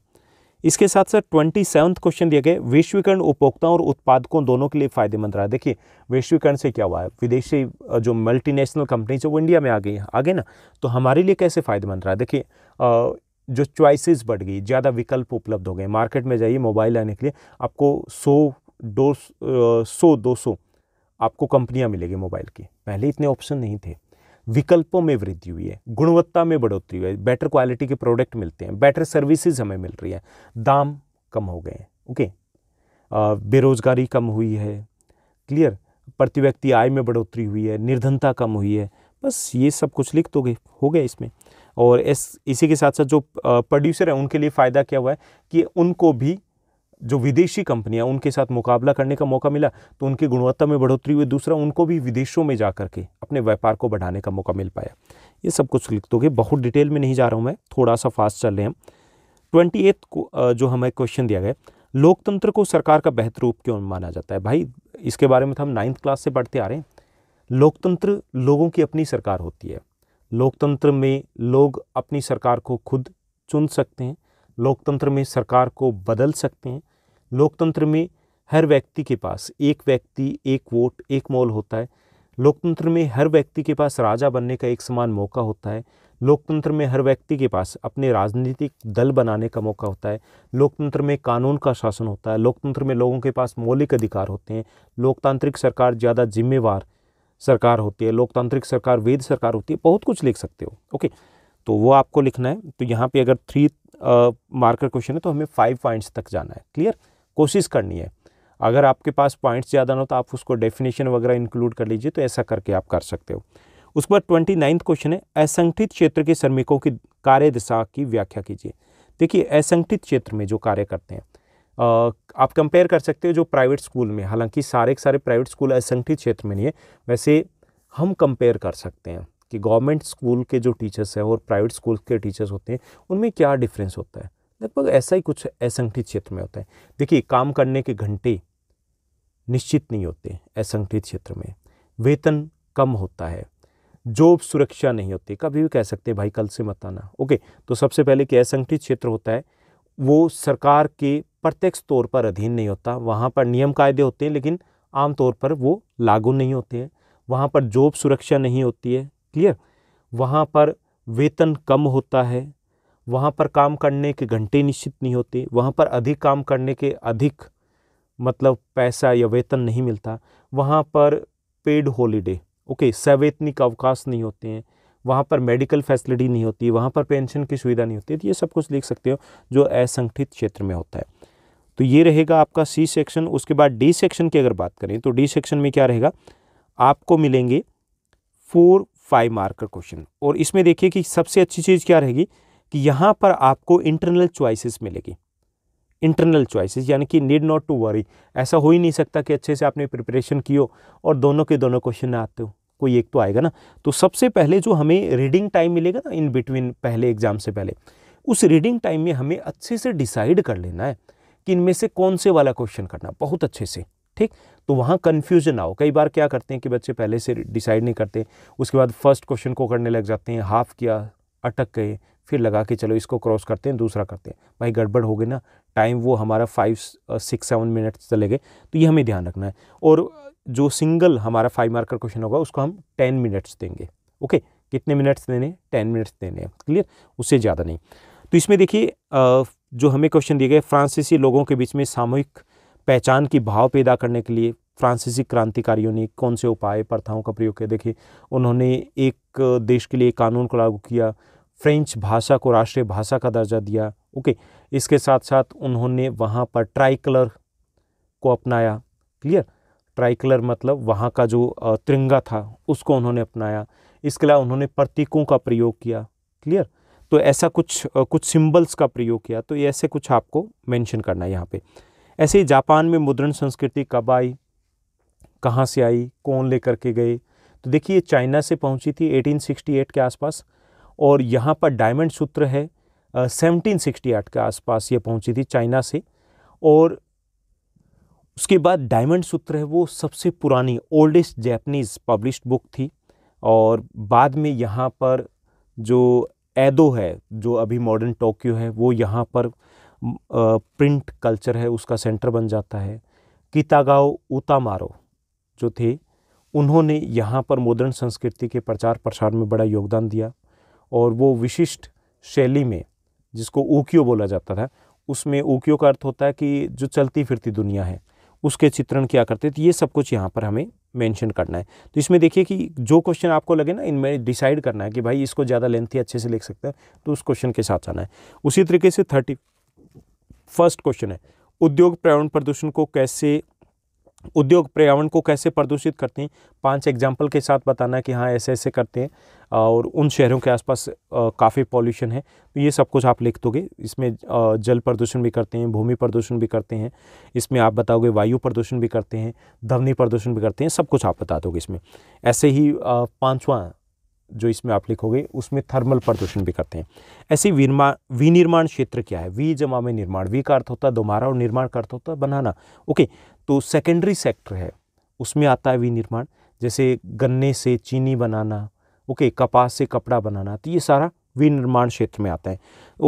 इसके साथ साथ ट्वेंटी सेवन्थ क्वेश्चन दिया गया वैश्वीकरण उपभोक्ताओं और उत्पादकों दोनों के लिए फायदेमंद रहा देखिए वैश्वीकरण से क्या हुआ है विदेशी जो मल्टीनेशनल कंपनीज है वो इंडिया में आ गई हैं आ गए ना तो हमारे लिए कैसे फायदेमंद रहा देखिए जो चॉइसेस बढ़ गई ज़्यादा विकल्प उपलब्ध हो गए मार्केट में जाइए मोबाइल लाने के लिए आपको सौ दो सौ दो सौ आपको कंपनियां मिलेगी मोबाइल की पहले इतने ऑप्शन नहीं थे विकल्पों में वृद्धि हुई है गुणवत्ता में बढ़ोतरी हुई है बेटर क्वालिटी के प्रोडक्ट मिलते हैं बेटर सर्विसेज हमें मिल रही है दाम कम हो गए हैं ओके बेरोजगारी कम हुई है क्लियर प्रति व्यक्ति आय में बढ़ोतरी हुई है निर्धनता कम हुई है बस ये सब कुछ लिख तो गए हो गया इसमें और इस इसी के साथ साथ जो प्रोड्यूसर है उनके लिए फ़ायदा क्या हुआ है कि उनको भी जो विदेशी कंपनियां उनके साथ मुकाबला करने का मौका मिला तो उनकी गुणवत्ता में बढ़ोतरी हुई दूसरा उनको भी विदेशों में जा करके अपने व्यापार को बढ़ाने का मौका मिल पाया ये सब कुछ लिख दोगे बहुत डिटेल में नहीं जा रहा हूँ मैं थोड़ा सा फास्ट चल रहे हैं ट्वेंटी एथ को जो हमें क्वेश्चन दिया गया लोकतंत्र को सरकार का बेहतर रूप क्यों माना जाता है भाई इसके बारे में तो हम नाइन्थ क्लास से पढ़ते आ रहे हैं लोकतंत्र लोगों की अपनी सरकार होती है लोकतंत्र में लोग अपनी सरकार को खुद चुन सकते हैं लोकतंत्र में सरकार को बदल सकते हैं लोकतंत्र में हर व्यक्ति के पास एक व्यक्ति एक वोट एक मोल होता है लोकतंत्र में हर व्यक्ति के पास राजा बनने का एक समान मौका होता है लोकतंत्र में हर व्यक्ति के पास अपने राजनीतिक दल बनाने का मौका होता है लोकतंत्र में कानून का शासन होता है लोकतंत्र में लोगों के पास मौलिक अधिकार होते हैं लोकतांत्रिक सरकार ज़्यादा जिम्मेवार सरकार होती है लोकतांत्रिक सरकार वेद सरकार होती है बहुत कुछ लिख सकते हो ओके तो वो आपको लिखना है तो यहाँ पर अगर थ्री मार्कर क्वेश्चन है तो हमें फाइव पॉइंट्स तक जाना है क्लियर कोशिश करनी है अगर आपके पास पॉइंट्स ज़्यादा ना हो तो आप उसको डेफिनेशन वगैरह इंक्लूड कर लीजिए तो ऐसा करके आप कर सकते हो उस पर ट्वेंटी नाइन्थ क्वेश्चन है असंगठित क्षेत्र के श्रमिकों की कार्य दिशा की व्याख्या कीजिए देखिए असंगठित क्षेत्र में जो कार्य करते हैं आ, आप कंपेयर कर सकते हो जो प्राइवेट स्कूल में हालांकि सारे के सारे प्राइवेट स्कूल असंगठित क्षेत्र में नहीं है वैसे हम कंपेयर कर सकते हैं कि गवर्नमेंट स्कूल के जो टीचर्स हैं और प्राइवेट स्कूल के टीचर्स होते हैं उनमें क्या डिफरेंस होता है लगभग ऐसा ही कुछ असंगठित क्षेत्र में होता है देखिए काम करने के घंटे निश्चित नहीं होते असंगठित क्षेत्र में वेतन कम होता है जॉब सुरक्षा नहीं होती कभी भी कह सकते भाई कल से मत आना ओके तो सबसे पहले कि असंगठित क्षेत्र होता है वो सरकार के प्रत्यक्ष तौर पर अधीन नहीं होता वहाँ पर नियम कायदे होते हैं लेकिन आम तौर पर वो लागू नहीं होते हैं वहाँ पर जॉब सुरक्षा नहीं होती है क्लियर वहाँ पर वेतन कम होता है वहाँ पर काम करने के घंटे निश्चित नहीं होते वहाँ पर अधिक काम करने के अधिक मतलब पैसा या वेतन नहीं मिलता वहाँ पर पेड हॉलीडे ओके सवैतनिक अवकाश नहीं होते हैं वहाँ पर मेडिकल फैसिलिटी नहीं होती वहाँ पर पेंशन की सुविधा नहीं होती तो ये सब कुछ लिख सकते हो जो असंगठित क्षेत्र में होता है तो ये रहेगा आपका सी सेक्शन उसके बाद डी सेक्शन की अगर बात करें तो डी सेक्शन में क्या रहेगा आपको मिलेंगे फोर फाइव मार्कर क्वेश्चन और इसमें देखिए कि सबसे अच्छी चीज़ क्या रहेगी कि यहाँ पर आपको इंटरनल चॉइसेस मिलेगी इंटरनल चॉइसेस यानी कि नीड नॉट टू वरी ऐसा हो ही नहीं सकता कि अच्छे से आपने प्रिपरेशन की हो और दोनों के दोनों क्वेश्चन आते हो कोई एक तो आएगा ना तो सबसे पहले जो हमें रीडिंग टाइम मिलेगा ना इन बिटवीन पहले एग्ज़ाम से पहले उस रीडिंग टाइम में हमें अच्छे से डिसाइड कर लेना है कि इनमें से कौन से वाला क्वेश्चन करना बहुत अच्छे से ठीक तो वहाँ कन्फ्यूजन ना हो कई बार क्या करते हैं कि बच्चे पहले से डिसाइड नहीं करते उसके बाद फर्स्ट क्वेश्चन को करने लग जाते हैं हाफ किया अटक गए फिर लगा के चलो इसको क्रॉस करते हैं दूसरा करते हैं भाई गड़बड़ हो गई ना टाइम वो हमारा फाइव सिक्स सेवन मिनट चले गए तो ये हमें ध्यान रखना है और जो सिंगल हमारा फाइव मार्कर क्वेश्चन होगा उसको हम टेन मिनट्स देंगे ओके कितने मिनट्स देने टेन मिनट्स देने हैं क्लियर उससे ज़्यादा नहीं तो इसमें देखिए uh, जो हमें क्वेश्चन दिए गए फ्रांसीसी लोगों के बीच में सामूहिक पहचान की भाव पैदा करने के लिए फ्रांसीसी क्रांतिकारियों ने कौन से उपाय प्रथाओं का प्रयोग किया देखिए उन्होंने एक देश के लिए कानून को लागू किया फ्रेंच भाषा को राष्ट्रीय भाषा का दर्जा दिया ओके इसके साथ साथ उन्होंने वहाँ पर ट्राई कलर को अपनाया क्लियर ट्राई कलर मतलब वहाँ का जो तिरंगा था उसको उन्होंने अपनाया इसके अलावा उन्होंने प्रतीकों का प्रयोग किया क्लियर तो ऐसा कुछ कुछ सिंबल्स का प्रयोग किया तो ऐसे कुछ आपको मेंशन करना है यहाँ पे ऐसे ही जापान में मुद्रण संस्कृति कब आई कहाँ से आई कौन लेकर के गए तो देखिए चाइना से पहुँची थी 1868 के आसपास और यहाँ पर डायमंड सूत्र है सेवनटीन सिक्सटी एट के आसपास ये पहुँची थी चाइना से और उसके बाद डायमंड सूत्र है वो सबसे पुरानी ओल्डेस्ट जैपनीज़ पब्लिश्ड बुक थी और बाद में यहाँ पर जो एदो है जो अभी मॉडर्न टोक्यो है वो यहाँ पर प्रिंट कल्चर है उसका सेंटर बन जाता है कितागाओ उतामारो जो थे उन्होंने यहाँ पर मॉडर्न संस्कृति के प्रचार प्रसार में बड़ा योगदान दिया और वो विशिष्ट शैली में जिसको ओकियो बोला जाता था उसमें ओकियो का अर्थ होता है कि जो चलती फिरती दुनिया है उसके चित्रण क्या करते थे तो ये सब कुछ यहाँ पर हमें मेंशन करना है तो इसमें देखिए कि जो क्वेश्चन आपको लगे ना इनमें डिसाइड करना है कि भाई इसको ज़्यादा लेंथी अच्छे से लिख सकते हैं तो उस क्वेश्चन के साथ आना है उसी तरीके से थर्टी फर्स्ट क्वेश्चन है उद्योग पर्यावरण प्रदूषण को कैसे उद्योग पर्यावरण को कैसे प्रदूषित करते हैं पांच एग्जाम्पल के साथ बताना है कि हाँ ऐसे ऐसे करते हैं और उन शहरों के आसपास काफ़ी पॉल्यूशन है तो ये सब कुछ आप लिख दोगे इसमें जल प्रदूषण भी करते हैं भूमि प्रदूषण भी करते हैं इसमें आप बताओगे वायु प्रदूषण भी करते हैं ध्वनि प्रदूषण भी करते हैं सब कुछ आप बता दोगे इसमें ऐसे ही पाँचवा जो इसमें आप लिखोगे उसमें थर्मल प्रदूषण भी करते हैं ऐसे विनिर्माण क्षेत्र क्या है वी जमा में निर्माण वी का अर्थ होता है दोबारा और निर्माण का अर्थ होता है बनाना ओके तो सेकेंडरी सेक्टर है उसमें आता है विनिर्माण जैसे गन्ने से चीनी बनाना ओके कपास से कपड़ा बनाना तो ये सारा विनिर्माण क्षेत्र में आता है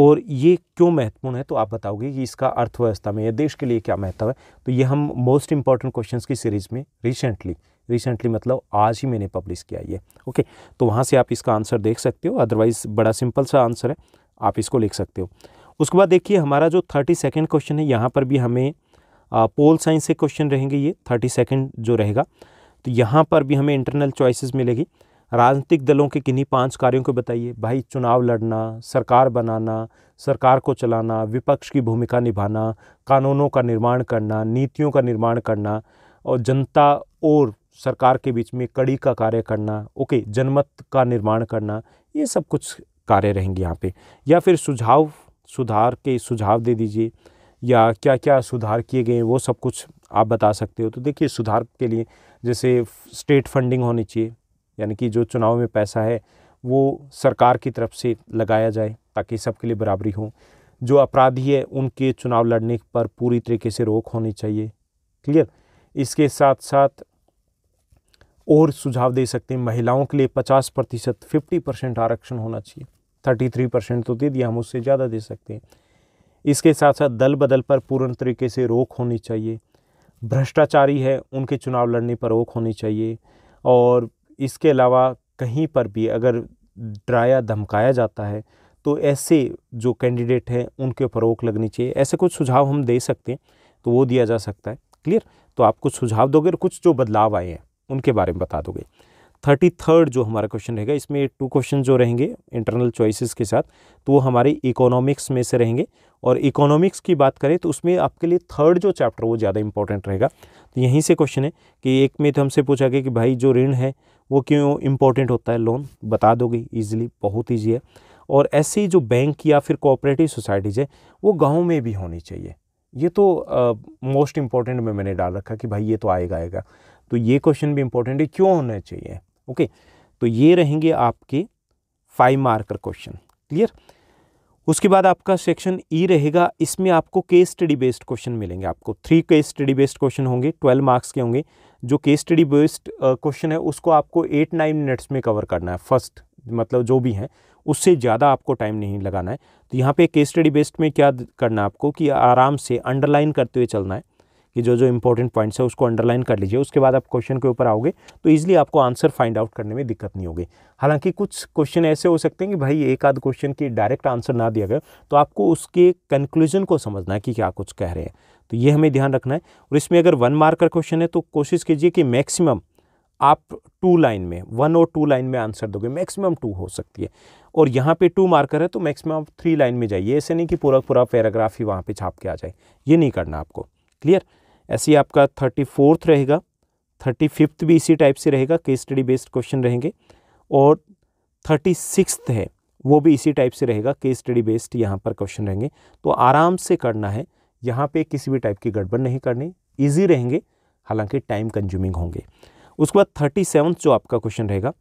और ये क्यों महत्वपूर्ण है तो आप बताओगे कि इसका अर्थव्यवस्था में या देश के लिए क्या महत्व है तो ये हम मोस्ट इंपॉर्टेंट क्वेश्चन की सीरीज़ में रिसेंटली रिसेंटली मतलब आज ही मैंने पब्लिश किया ये ओके तो वहाँ से आप इसका आंसर देख सकते हो अदरवाइज बड़ा सिंपल सा आंसर है आप इसको लिख सकते हो उसके बाद देखिए हमारा जो थर्टी सेकेंड क्वेश्चन है यहाँ पर भी हमें पोल साइंस से क्वेश्चन रहेंगे ये थर्टी सेकेंड जो रहेगा तो यहाँ पर भी हमें इंटरनल चॉइसेस मिलेगी राजनीतिक दलों के किन्हीं पांच कार्यों को बताइए भाई चुनाव लड़ना सरकार बनाना सरकार को चलाना विपक्ष की भूमिका निभाना कानूनों का निर्माण करना नीतियों का निर्माण करना और जनता और सरकार के बीच में कड़ी का कार्य करना ओके जनमत का निर्माण करना ये सब कुछ कार्य रहेंगे यहाँ पे या फिर सुझाव सुधार के सुझाव दे दीजिए या क्या क्या सुधार किए गए वो सब कुछ आप बता सकते हो तो देखिए सुधार के लिए जैसे स्टेट फंडिंग होनी चाहिए यानी कि जो चुनाव में पैसा है वो सरकार की तरफ से लगाया जाए ताकि सबके लिए बराबरी हो जो अपराधी है उनके चुनाव लड़ने पर पूरी तरीके से रोक होनी चाहिए क्लियर इसके साथ साथ और सुझाव दे सकते हैं महिलाओं के लिए 50 प्रतिशत फिफ्टी परसेंट आरक्षण होना चाहिए 33 परसेंट तो दे दिया हम उससे ज़्यादा दे सकते हैं इसके साथ साथ दल बदल पर पूर्ण तरीके से रोक होनी चाहिए भ्रष्टाचारी है उनके चुनाव लड़ने पर रोक होनी चाहिए और इसके अलावा कहीं पर भी अगर डराया धमकाया जाता है तो ऐसे जो कैंडिडेट हैं उनके ऊपर रोक लगनी चाहिए ऐसे कुछ सुझाव हम दे सकते हैं तो वो दिया जा सकता है क्लियर तो आप कुछ सुझाव दोगे और कुछ जो बदलाव आए हैं उनके बारे में बता दोगे थर्टी थर्ड जो हमारा क्वेश्चन रहेगा इसमें टू क्वेश्चन जो रहेंगे इंटरनल चॉइसेस के साथ तो वो हमारे इकोनॉमिक्स में से रहेंगे और इकोनॉमिक्स की बात करें तो उसमें आपके लिए थर्ड जो चैप्टर वो ज़्यादा इंपॉर्टेंट रहेगा तो यहीं से क्वेश्चन है कि एक में तो हमसे पूछा गया कि भाई जो ऋण है वो क्यों इंपॉर्टेंट होता है लोन बता दोगे ईजिली बहुत ईजी है और ऐसे ही जो बैंक या फिर कोऑपरेटिव सोसाइटीज़ है वो गाँव में भी होनी चाहिए ये तो मोस्ट इम्पॉर्टेंट में मैंने डाल रखा कि भाई ये तो आएगा आएगा तो ये क्वेश्चन भी इम्पोर्टेंट है क्यों होना चाहिए ओके तो ये रहेंगे आपके फाइव मार्कर क्वेश्चन क्लियर उसके बाद आपका सेक्शन ई e रहेगा इसमें आपको केस स्टडी बेस्ड क्वेश्चन मिलेंगे आपको three case study based question होंगे ट्वेल्व मार्क्स के होंगे जो केस स्टडी बेस्ड क्वेश्चन है उसको आपको एट नाइन मिनट्स में कवर करना है फर्स्ट मतलब जो भी है उससे ज़्यादा आपको टाइम नहीं लगाना है तो यहाँ पे केस स्टडी बेस्ड में क्या करना है आपको कि आराम से अंडरलाइन करते हुए चलना है कि जो जो इंपॉर्टेंट पॉइंट्स है उसको अंडरलाइन कर लीजिए उसके बाद आप क्वेश्चन के ऊपर आओगे तो ईजिली आपको आंसर फाइंड आउट करने में दिक्कत नहीं होगी हालांकि कुछ क्वेश्चन ऐसे हो सकते हैं कि भाई एक आध क्वेश्चन की डायरेक्ट आंसर ना दिया गया तो आपको उसके कंक्लूजन को समझना है कि क्या कुछ कह रहे हैं तो ये हमें ध्यान रखना है और इसमें अगर वन मार्क का क्वेश्चन है तो कोशिश कीजिए कि मैक्सिमम आप टू लाइन में वन और टू लाइन में आंसर दोगे मैक्सिमम टू हो सकती है और यहाँ पे टू मार्कर है तो मैक्सिमम आप थ्री लाइन में जाइए ऐसे नहीं कि पूरा पूरा पैराग्राफ ही वहाँ पे छाप के आ जाए ये नहीं करना आपको क्लियर ऐसे ही आपका थर्टी फोर्थ रहेगा थर्टी फिफ्थ भी इसी टाइप से रहेगा केस स्टडी बेस्ड क्वेश्चन रहेंगे और थर्टी सिक्स है वो भी इसी टाइप से रहेगा केस स्टडी बेस्ड यहाँ पर क्वेश्चन रहेंगे तो आराम से करना है यहाँ पे किसी भी टाइप की गड़बड़ नहीं करनी ईजी रहेंगे हालांकि टाइम कंज्यूमिंग होंगे उसके बाद थर्टी सेवन जो आपका क्वेश्चन रहेगा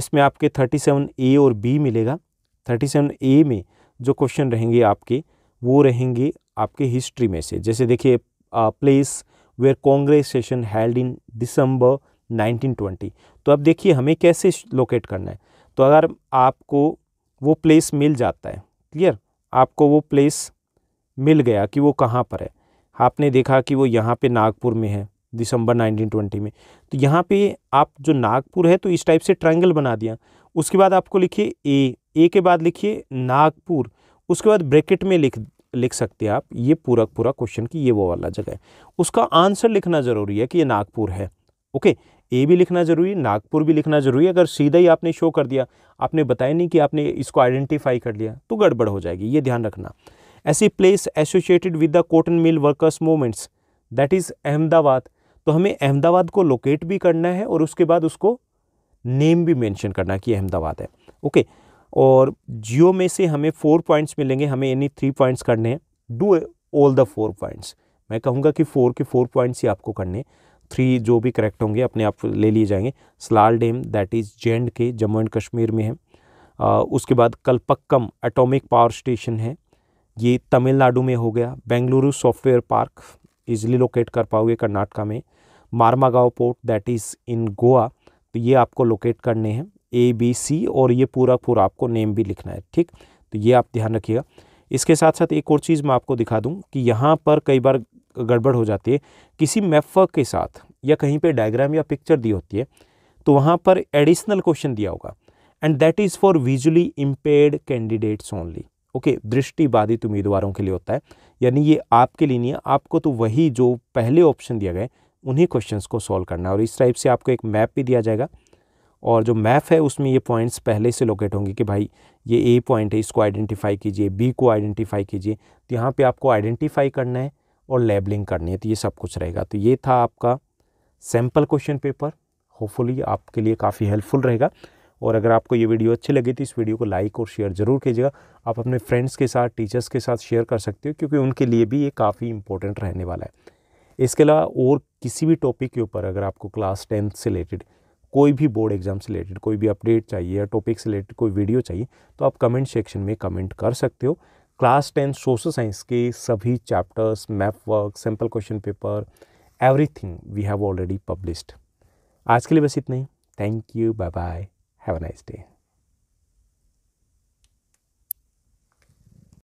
इसमें आपके थर्टी सेवन ए और बी मिलेगा थर्टी सेवन ए में जो क्वेश्चन रहेंगे आपके वो रहेंगे आपके हिस्ट्री में से जैसे देखिए place where Congress session held in December 1920 तो अब देखिए हमें कैसे लोकेट करना है तो अगर आपको वो प्लेस मिल जाता है क्लियर आपको वो प्लेस मिल गया कि वो कहाँ पर है आपने देखा कि वो यहाँ पे नागपुर में है दिसंबर 1920 में तो यहाँ पे आप जो नागपुर है तो इस टाइप से ट्रायंगल बना दिया उसके बाद आपको लिखिए ए ए के बाद लिखिए नागपुर उसके बाद ब्रैकेट में लिख लिख सकते हैं आप ये पूरा पूरा क्वेश्चन की ये वो वाला जगह है उसका आंसर लिखना ज़रूरी है कि ये नागपुर है ओके ए भी लिखना ज़रूरी है नागपुर भी लिखना ज़रूरी है अगर सीधा ही आपने शो कर दिया आपने बताया नहीं कि आपने इसको आइडेंटिफाई कर लिया तो गड़बड़ हो जाएगी ये ध्यान रखना ऐसी place associated with the cotton mill workers movements that is Ahmedabad तो हमें अहमदाबाद को लोकेट भी करना है और उसके बाद उसको नेम भी मैंशन करना कि अहमदाबाद है ओके okay, और जियो में से हमें फोर पॉइंट्स मिलेंगे हमें यानी थ्री पॉइंट्स करने हैं do all the four points मैं कहूँगा कि फ़ोर के फोर पॉइंट्स ही आपको करने थ्री जो भी करेक्ट होंगे अपने आप ले लिए जाएंगे Salal dam that is J K Jammu and Kashmir में है आ, उसके बाद कलपक्कम एटॉमिक पावर स्टेशन है ये तमिलनाडु में हो गया Bengaluru software park easily locate कर पाओगे कर्नाटका में Marmagao port that is in Goa तो ये आपको लोकेट करने हैं ए बी सी और ये पूरा पूरा आपको नेम भी लिखना है ठीक तो ये आप ध्यान रखिएगा इसके साथ साथ एक और चीज़ मैं आपको दिखा दूँ कि यहाँ पर कई बार गड़बड़ हो जाती है किसी मैफ के साथ या कहीं पर डायग्राम या पिक्चर दी होती है तो वहाँ पर एडिशनल क्वेश्चन दिया होगा and that is for visually impaired candidates only okay दृष्टि बाधित उम्मीदवारों के लिए होता है यानी ये आपके लिए नहीं है आपको तो वही जो पहले ऑप्शन दिया गया उन्हीं क्वेश्चंस को सॉल्व करना है और इस टाइप से आपको एक मैप भी दिया जाएगा और जो मैप है उसमें ये पॉइंट्स पहले से लोकेट होंगे कि भाई ये ए पॉइंट है इसको आइडेंटिफाई कीजिए बी को आइडेंटिफाई कीजिए तो यहाँ पे आपको आइडेंटिफाई करना है और लेबलिंग करनी है तो ये सब कुछ रहेगा तो ये था आपका सैम्पल क्वेश्चन पेपर होपफुली आपके लिए काफ़ी हेल्पफुल रहेगा और अगर आपको ये वीडियो अच्छी लगी तो इस वीडियो को लाइक और शेयर ज़रूर कीजिएगा आप अपने फ्रेंड्स के साथ टीचर्स के साथ शेयर कर सकते हो क्योंकि उनके लिए भी ये काफ़ी इंपॉर्टेंट रहने वाला है इसके अलावा और किसी भी टॉपिक के ऊपर अगर आपको क्लास टेंथ से रिलेटेड कोई भी बोर्ड एग्ज़ाम से रिलेटेड कोई भी अपडेट चाहिए या टॉपिक से रिलेटेड कोई वीडियो चाहिए तो आप कमेंट सेक्शन में कमेंट कर सकते हो क्लास टेन सोशल साइंस के सभी chapters map work simple question paper everything we have already published आज के लिए बस इतना ही thank you bye bye have a nice day